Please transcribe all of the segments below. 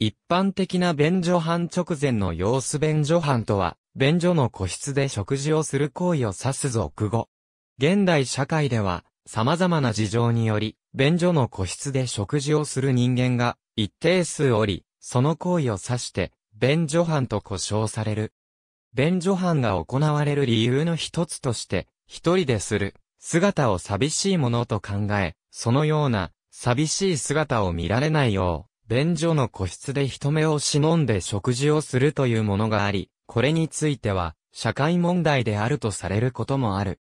一般的な便所犯直前の様子便所犯とは、便所の個室で食事をする行為を指す俗語。現代社会では、様々な事情により、便所の個室で食事をする人間が一定数おり、その行為を指して、便所犯と呼称される。便所犯が行われる理由の一つとして、一人でする、姿を寂しいものと考え、そのような、寂しい姿を見られないよう、便所の個室で人目を忍んで食事をするというものがあり、これについては、社会問題であるとされることもある。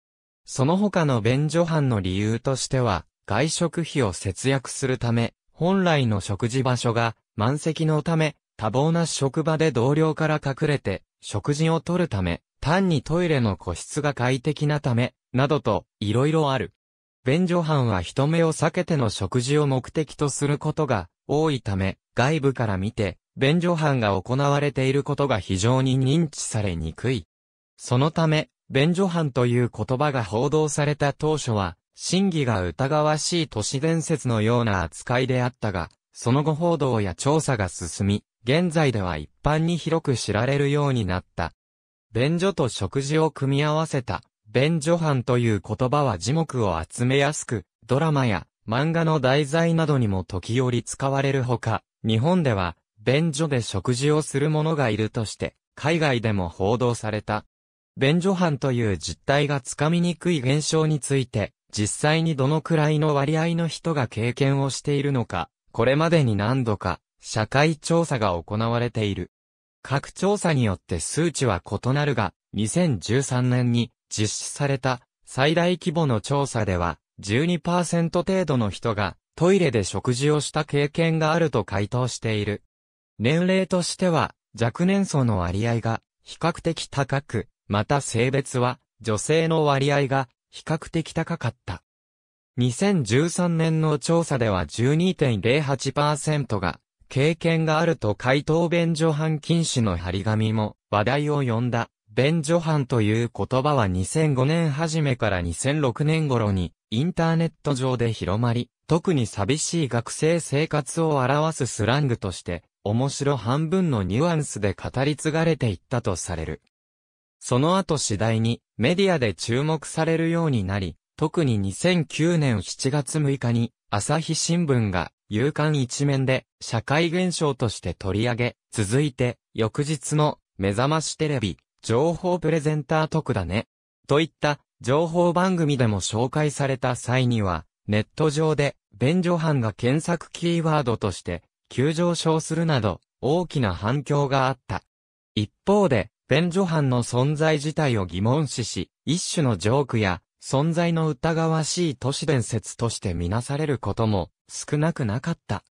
その他の便所犯の理由としては、外食費を節約するため、本来の食事場所が満席のため、多忙な職場で同僚から隠れて、食事をとるため、単にトイレの個室が快適なため、などと、いろいろある。便所班は人目を避けての食事を目的とすることが多いため、外部から見て、便所班が行われていることが非常に認知されにくい。そのため、便所班という言葉が報道された当初は、真偽が疑わしい都市伝説のような扱いであったが、その後報道や調査が進み、現在では一般に広く知られるようになった。便所と食事を組み合わせた便所犯という言葉は字幕を集めやすく、ドラマや漫画の題材などにも時折使われるほか、日本では、便所で食事をする者がいるとして、海外でも報道された。便所犯という実態がつかみにくい現象について、実際にどのくらいの割合の人が経験をしているのか、これまでに何度か、社会調査が行われている。各調査によって数値は異なるが、2013年に実施された最大規模の調査では12%程度の人がトイレで食事をした経験があると回答している。年齢としては若年層の割合が比較的高く、また性別は女性の割合が比較的高かった。2013年の調査では12.08%が経験があると回答便所犯禁止の張り紙も話題を呼んだ。便所犯という言葉は2005年初めから2006年頃にインターネット上で広まり、特に寂しい学生生活を表すスラングとして面白半分のニュアンスで語り継がれていったとされる。その後次第にメディアで注目されるようになり、特に2009年7月6日に朝日新聞が夕刊一面で社会現象として取り上げ、続いて翌日の目覚ましテレビ情報プレゼンター特だね。といった情報番組でも紹介された際には、ネット上で、便所班が検索キーワードとして、急上昇するなど、大きな反響があった。一方で、便所班の存在自体を疑問視し、一種のジョークや、存在の疑わしい都市伝説として見なされることも少なくなかった。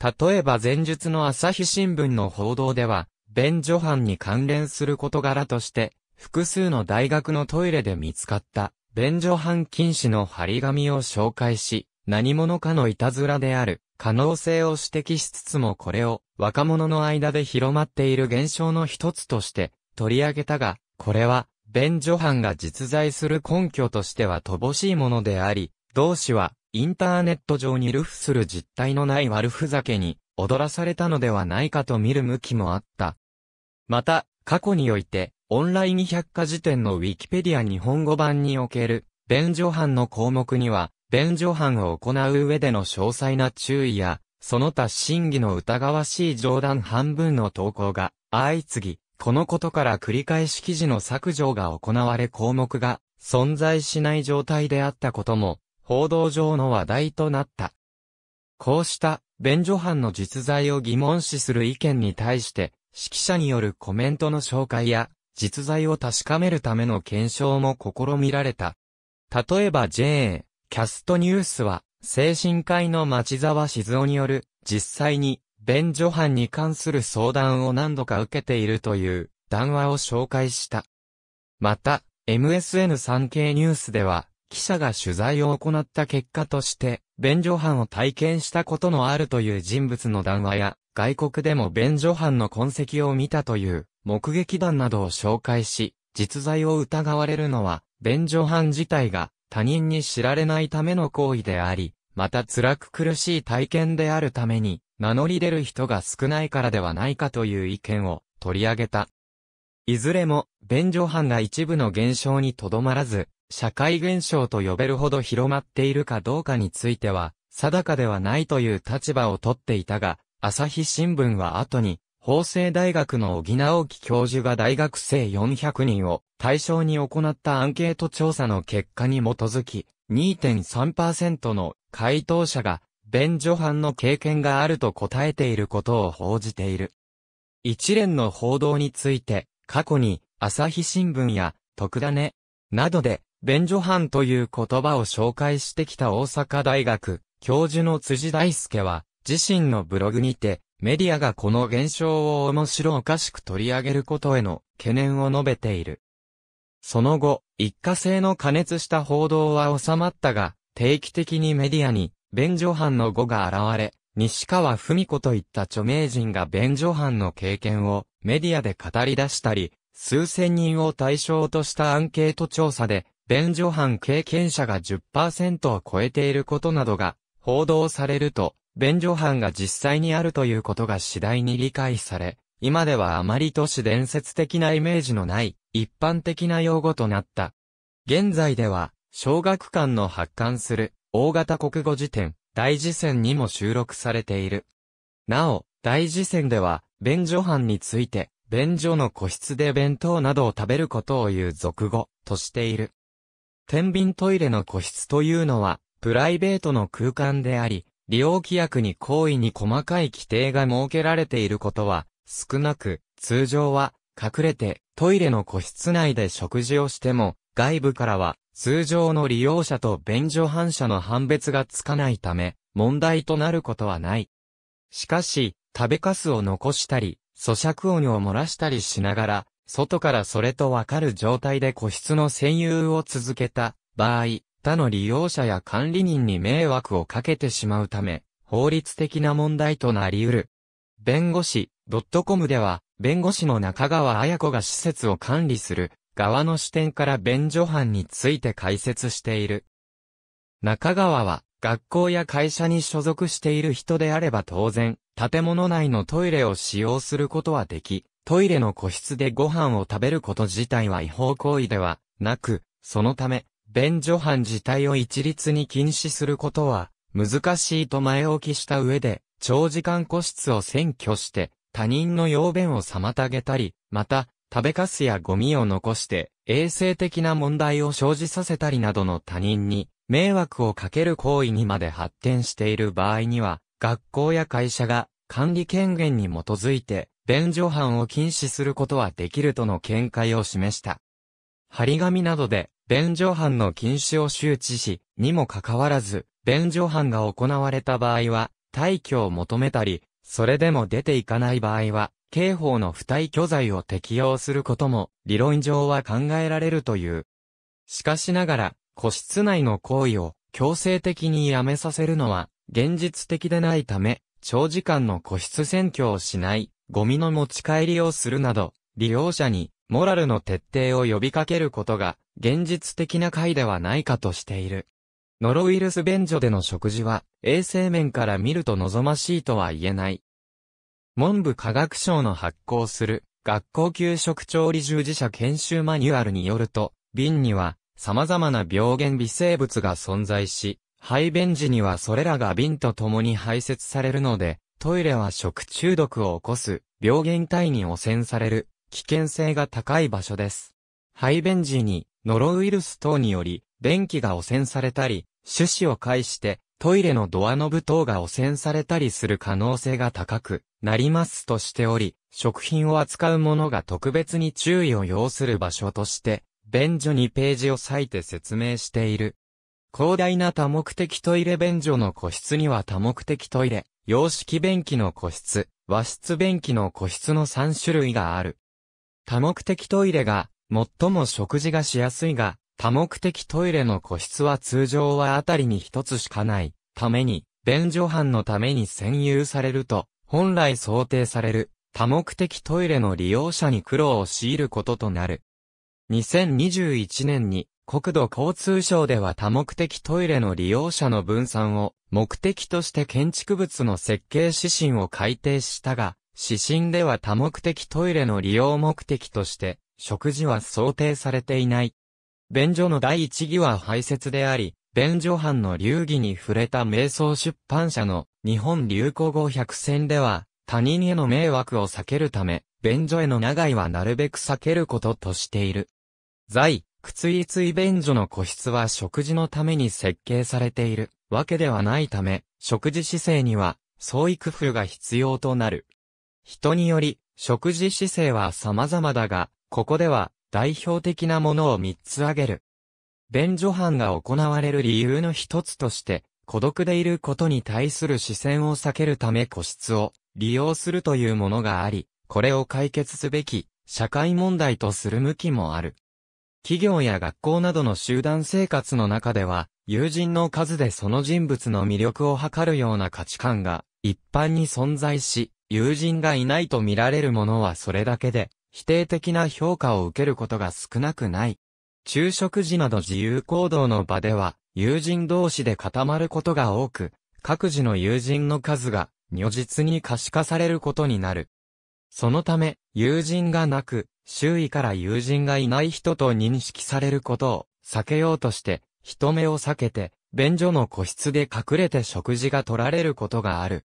例えば前述の朝日新聞の報道では、ベン・ジョハンに関連する事柄として、複数の大学のトイレで見つかった、ベン・ジョハン禁止の張り紙を紹介し、何者かのいたずらである、可能性を指摘しつつもこれを、若者の間で広まっている現象の一つとして、取り上げたが、これは、ベン・ジョハンが実在する根拠としては乏しいものであり、同氏は、インターネット上にルフする実態のない悪ふざけに、踊らされたのではないかと見る向きもあった。また、過去において、オンライン百科事典のウィキペディア日本語版における、便所犯の項目には、便所犯を行う上での詳細な注意や、その他真偽の疑わしい冗談半分の投稿が相次ぎ、このことから繰り返し記事の削除が行われ項目が存在しない状態であったことも、報道上の話題となった。こうした、便所犯の実在を疑問視する意見に対して、指揮者によるコメントの紹介や、実在を確かめるための検証も試みられた。例えば JA、キャストニュースは、精神科医の町沢静夫による、実際に、便所犯に関する相談を何度か受けているという談話を紹介した。また、MSN 産経ニュースでは、記者が取材を行った結果として、便所犯を体験したことのあるという人物の談話や、外国でも便所犯の痕跡を見たという目撃談などを紹介し、実在を疑われるのは、便所犯自体が他人に知られないための行為であり、また辛く苦しい体験であるために、名乗り出る人が少ないからではないかという意見を取り上げた。いずれも、便所犯が一部の現象にとどまらず、社会現象と呼べるほど広まっているかどうかについては、定かではないという立場をとっていたが、朝日新聞は後に、法政大学の小木直樹教授が大学生400人を対象に行ったアンケート調査の結果に基づき、2.3%の回答者が、便所犯の経験があると答えていることを報じている。一連の報道について、過去に、朝日新聞や、徳田ね、などで、便所犯という言葉を紹介してきた大阪大学、教授の辻大輔は、自身のブログにて、メディアがこの現象を面白おかしく取り上げることへの懸念を述べている。その後、一過性の加熱した報道は収まったが、定期的にメディアに、便所犯の語が現れ、西川文子といった著名人が便所犯の経験をメディアで語り出したり、数千人を対象としたアンケート調査で、便所犯経験者が10%を超えていることなどが報道されると、便所藩が実際にあるということが次第に理解され、今ではあまり都市伝説的なイメージのない一般的な用語となった。現在では、小学館の発刊する大型国語辞典、大辞典にも収録されている。なお、大辞典では、便所藩について、便所の個室で弁当などを食べることを言う俗語としている。天秤トイレの個室というのは、プライベートの空間であり、利用規約に行為に細かい規定が設けられていることは、少なく、通常は、隠れて、トイレの個室内で食事をしても、外部からは、通常の利用者と便所反射の判別がつかないため、問題となることはない。しかし、食べかすを残したり、咀嚼音を漏らしたりしながら、外からそれとわかる状態で個室の占有を続けた場合、他の利用者や管理人に迷惑をかけてしまうため、法律的な問題となり得る。弁護士 .com では、弁護士の中川綾子が施設を管理する側の視点から便所犯について解説している。中川は、学校や会社に所属している人であれば当然、建物内のトイレを使用することはでき、トイレの個室でご飯を食べること自体は違法行為ではなく、そのため、便所犯自体を一律に禁止することは、難しいと前置きした上で、長時間個室を占拠して、他人の用便を妨げたり、また、食べかすやゴミを残して、衛生的な問題を生じさせたりなどの他人に、迷惑をかける行為にまで発展している場合には、学校や会社が管理権限に基づいて、便所犯を禁止することはできるとの見解を示した。張り紙などで便乗犯の禁止を周知し、にもかかわらず、便乗犯が行われた場合は、退去を求めたり、それでも出ていかない場合は、刑法の不退去罪を適用することも、理論上は考えられるという。しかしながら、個室内の行為を強制的にやめさせるのは、現実的でないため、長時間の個室選挙をしない、ゴミの持ち帰りをするなど、利用者にモラルの徹底を呼びかけることが、現実的な回ではないかとしている。ノロウイルス便所での食事は、衛生面から見ると望ましいとは言えない。文部科学省の発行する、学校給食調理従事者研修マニュアルによると、瓶には、様々な病原微生物が存在し、排便時にはそれらが瓶と共に排泄されるので、トイレは食中毒を起こす、病原体に汚染される、危険性が高い場所です。排便時にノロウイルス等により便器が汚染されたり、種子を介してトイレのドアノブ等が汚染されたりする可能性が高くなりますとしており、食品を扱う者が特別に注意を要する場所として、便所にページを割いて説明している。広大な多目的トイレ便所の個室には多目的トイレ、洋式便器の個室、和室便器の個室の3種類がある。多目的トイレが、最も食事がしやすいが、多目的トイレの個室は通常はあたりに一つしかない、ために、便所班のために占有されると、本来想定される、多目的トイレの利用者に苦労を強いることとなる。2021年に、国土交通省では多目的トイレの利用者の分散を目的として建築物の設計指針を改定したが、指針では多目的トイレの利用目的として、食事は想定されていない。便所の第一義は排泄であり、便所班の流儀に触れた瞑想出版社の日本流行語百選では、他人への迷惑を避けるため、便所への長いはなるべく避けることとしている。在、靴立位便所の個室は食事のために設計されているわけではないため、食事姿勢には創意工夫が必要となる。人により、食事姿勢は様々だが、ここでは代表的なものを3つ挙げる。便所犯が行われる理由の一つとして、孤独でいることに対する視線を避けるため個室を利用するというものがあり、これを解決すべき社会問題とする向きもある。企業や学校などの集団生活の中では、友人の数でその人物の魅力を測るような価値観が一般に存在し、友人がいないと見られるものはそれだけで、否定的な評価を受けることが少なくない。昼食時など自由行動の場では、友人同士で固まることが多く、各自の友人の数が、如実に可視化されることになる。そのため、友人がなく、周囲から友人がいない人と認識されることを避けようとして、人目を避けて、便所の個室で隠れて食事が取られることがある。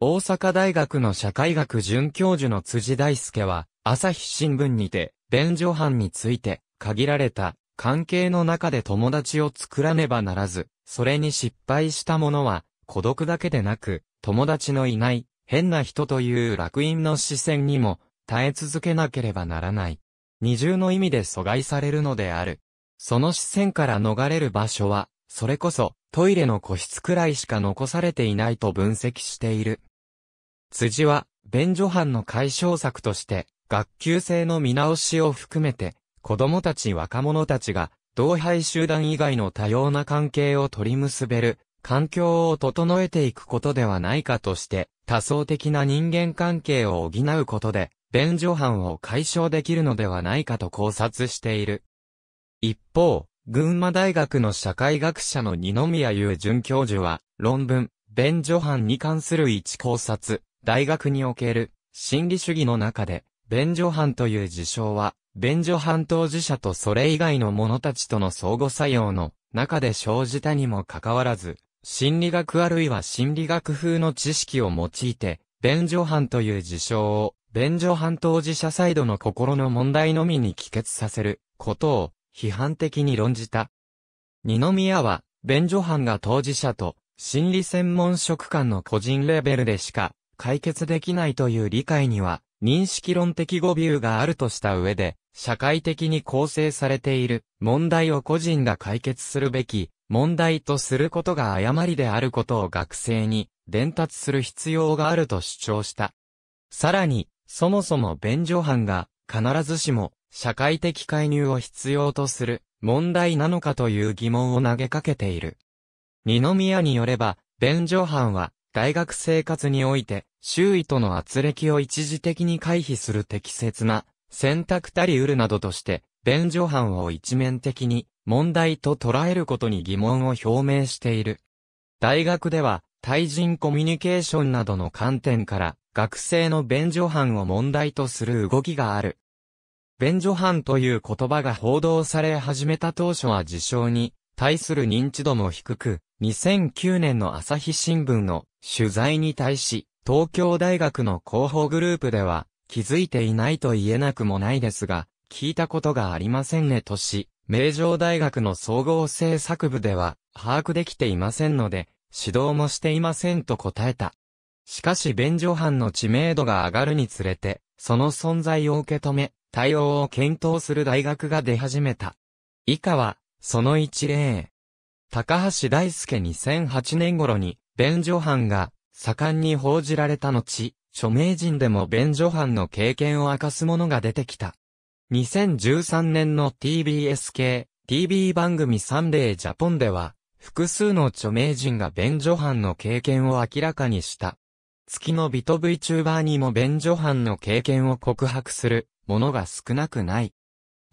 大阪大学の社会学准教授の辻大輔は、朝日新聞にて、便所犯について、限られた、関係の中で友達を作らねばならず、それに失敗した者は、孤独だけでなく、友達のいない、変な人という楽印の視線にも、耐え続けなければならない。二重の意味で阻害されるのである。その視線から逃れる場所は、それこそ、トイレの個室くらいしか残されていないと分析している。辻は、便所犯の解消策として、学級制の見直しを含めて、子供たち若者たちが、同輩集団以外の多様な関係を取り結べる、環境を整えていくことではないかとして、多層的な人間関係を補うことで、便所犯を解消できるのではないかと考察している。一方、群馬大学の社会学者の二宮優准教授は、論文、便所犯に関する一考察、大学における、心理主義の中で、便所犯という事象は、便所犯当事者とそれ以外の者たちとの相互作用の中で生じたにもかかわらず、心理学あるいは心理学風の知識を用いて、便所犯という事象を、便所犯当事者サイドの心の問題のみに帰結させることを、批判的に論じた。二宮は、便所犯が当事者と、心理専門職官の個人レベルでしか、解決できないという理解には、認識論的語尾があるとした上で、社会的に構成されている問題を個人が解決するべき問題とすることが誤りであることを学生に伝達する必要があると主張した。さらに、そもそも便所犯が必ずしも社会的介入を必要とする問題なのかという疑問を投げかけている。二宮によれば、弁助犯は大学生活において周囲との圧力を一時的に回避する適切な選択たり得るなどとして、弁助犯を一面的に問題と捉えることに疑問を表明している。大学では対人コミュニケーションなどの観点から学生の便所犯を問題とする動きがある便所犯という言葉が報道され始めた当初は自称に対する認知度も低く、2009年の朝日新聞の取材に対し、東京大学の広報グループでは気づいていないと言えなくもないですが、聞いたことがありませんねとし、名城大学の総合政策部では把握できていませんので、指導もしていませんと答えた。しかし便所犯の知名度が上がるにつれて、その存在を受け止め、対応を検討する大学が出始めた。以下は、その一例。高橋大輔2008年頃に、便所犯が、盛んに報じられた後、著名人でも便所犯の経験を明かすものが出てきた。2013年の TBS 系、TV 番組サンデージャポンでは、複数の著名人が便所犯の経験を明らかにした。月のビト VTuber にも便所犯の経験を告白するものが少なくない。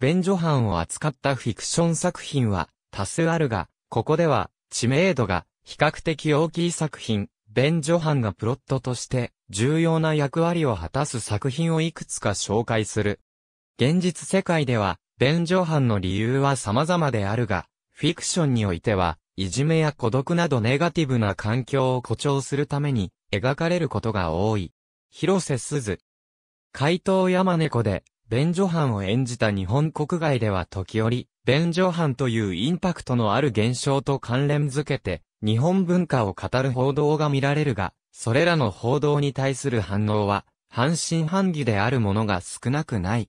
便所犯を扱ったフィクション作品は多数あるが、ここでは知名度が比較的大きい作品、便所犯がプロットとして重要な役割を果たす作品をいくつか紹介する。現実世界では、便所犯の理由は様々であるが、フィクションにおいては、いじめや孤独などネガティブな環境を誇張するために描かれることが多い。広瀬すず、怪盗山猫で、便所犯を演じた日本国外では時折、便所犯というインパクトのある現象と関連づけて、日本文化を語る報道が見られるが、それらの報道に対する反応は、半信半疑であるものが少なくない。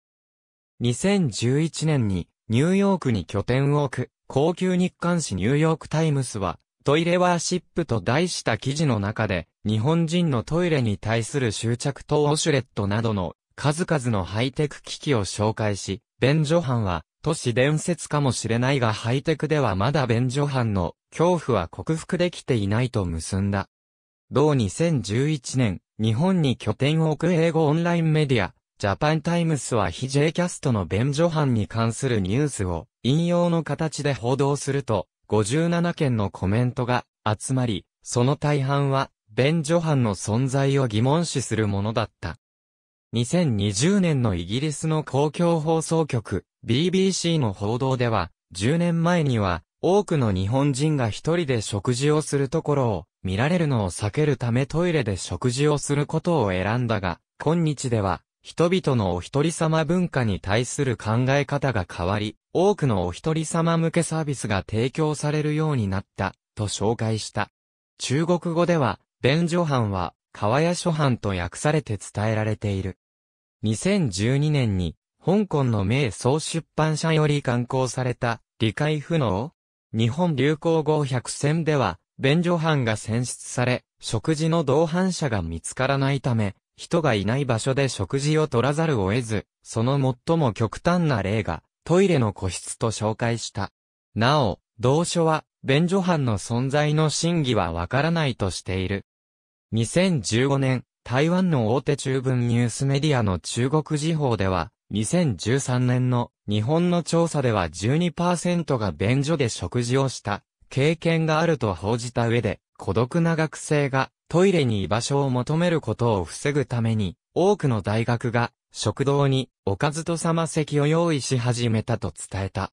2011年に、ニューヨークに拠点を置く、高級日刊誌ニューヨークタイムスは、トイレワーシップと題した記事の中で、日本人のトイレに対する執着とウォシュレットなどの数々のハイテク機器を紹介し、便所班は都市伝説かもしれないがハイテクではまだ便所班の恐怖は克服できていないと結んだ。同2011年、日本に拠点を置く英語オンラインメディア、ジャパンタイムスは非 J キャストの便所班に関するニュースを引用の形で報道すると、57件のコメントが集まり、その大半は、ベン・ジョハンの存在を疑問視するものだった。2020年のイギリスの公共放送局、BBC の報道では、10年前には、多くの日本人が一人で食事をするところを、見られるのを避けるためトイレで食事をすることを選んだが、今日では、人々のお一人様文化に対する考え方が変わり、多くのお一人様向けサービスが提供されるようになった、と紹介した。中国語では、弁助藩は、川屋諸藩と訳されて伝えられている。2012年に、香港の名総出版社より刊行された、理解不能日本流行語100選では、弁助藩が選出され、食事の同伴者が見つからないため、人がいない場所で食事を取らざるを得ず、その最も極端な例が、トイレの個室と紹介した。なお、同書は、便所犯の存在の真偽はわからないとしている。2015年、台湾の大手中文ニュースメディアの中国時報では、2013年の日本の調査では12%が便所で食事をした経験があると報じた上で、孤独な学生がトイレに居場所を求めることを防ぐために、多くの大学が、食堂に、おかずと様席を用意し始めたと伝えた。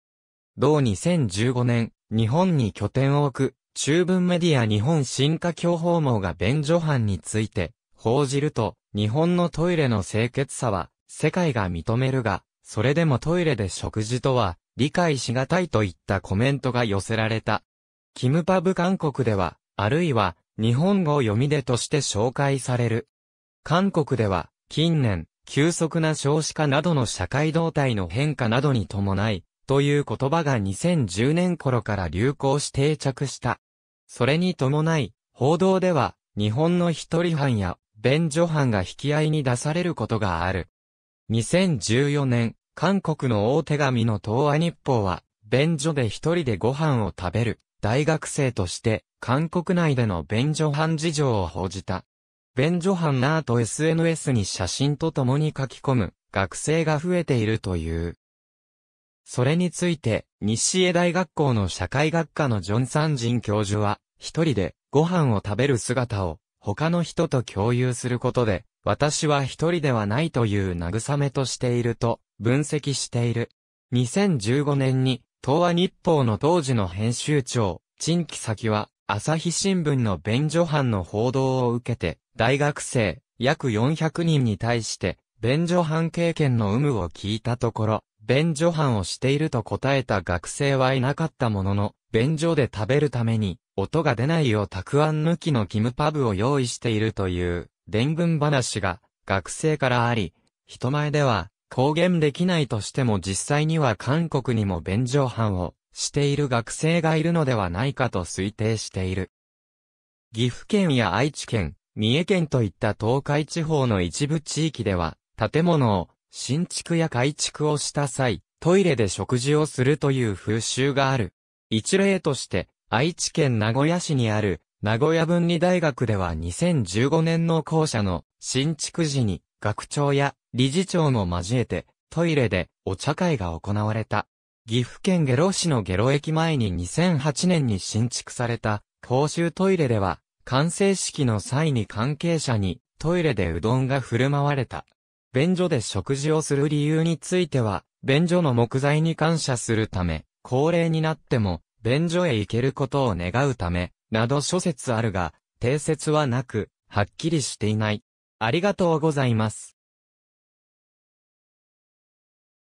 同2015年、日本に拠点を置く、中文メディア日本進化教法網が便所犯について、報じると、日本のトイレの清潔さは、世界が認めるが、それでもトイレで食事とは、理解しがたいといったコメントが寄せられた。キムパブ韓国では、あるいは、日本語読み手として紹介される。韓国では、近年、急速な少子化などの社会動態の変化などに伴い、という言葉が2010年頃から流行し定着した。それに伴い、報道では、日本の一人犯や、便所犯が引き合いに出されることがある。2014年、韓国の大手紙の東亜日報は、便所で一人でご飯を食べる、大学生として韓国内での便所犯事情を報じた。便所犯ナート SNS に写真と共に書き込む学生が増えているという。それについて、西江大学校の社会学科のジョン・サンジン教授は、一人でご飯を食べる姿を他の人と共有することで、私は一人ではないという慰めとしていると分析している。2015年に東亜日報の当時の編集長、陳木先は、朝日新聞の便所班の報道を受けて、大学生、約400人に対して、便所班経験の有無を聞いたところ、便所班をしていると答えた学生はいなかったものの、便所で食べるために、音が出ないようたくあん抜きのキムパブを用意しているという、伝聞話が、学生からあり、人前では、公言できないとしても実際には韓国にも便乗犯をしている学生がいるのではないかと推定している。岐阜県や愛知県、三重県といった東海地方の一部地域では、建物を新築や改築をした際、トイレで食事をするという風習がある。一例として、愛知県名古屋市にある、名古屋文理大学では2015年の校舎の新築時に学長や理事長も交えて、トイレでお茶会が行われた。岐阜県下呂市の下呂駅前に2008年に新築された公衆トイレでは、完成式の際に関係者にトイレでうどんが振る舞われた。便所で食事をする理由については、便所の木材に感謝するため、高齢になっても、便所へ行けることを願うため、など諸説あるが、定説はなく、はっきりしていない。ありがとうございます。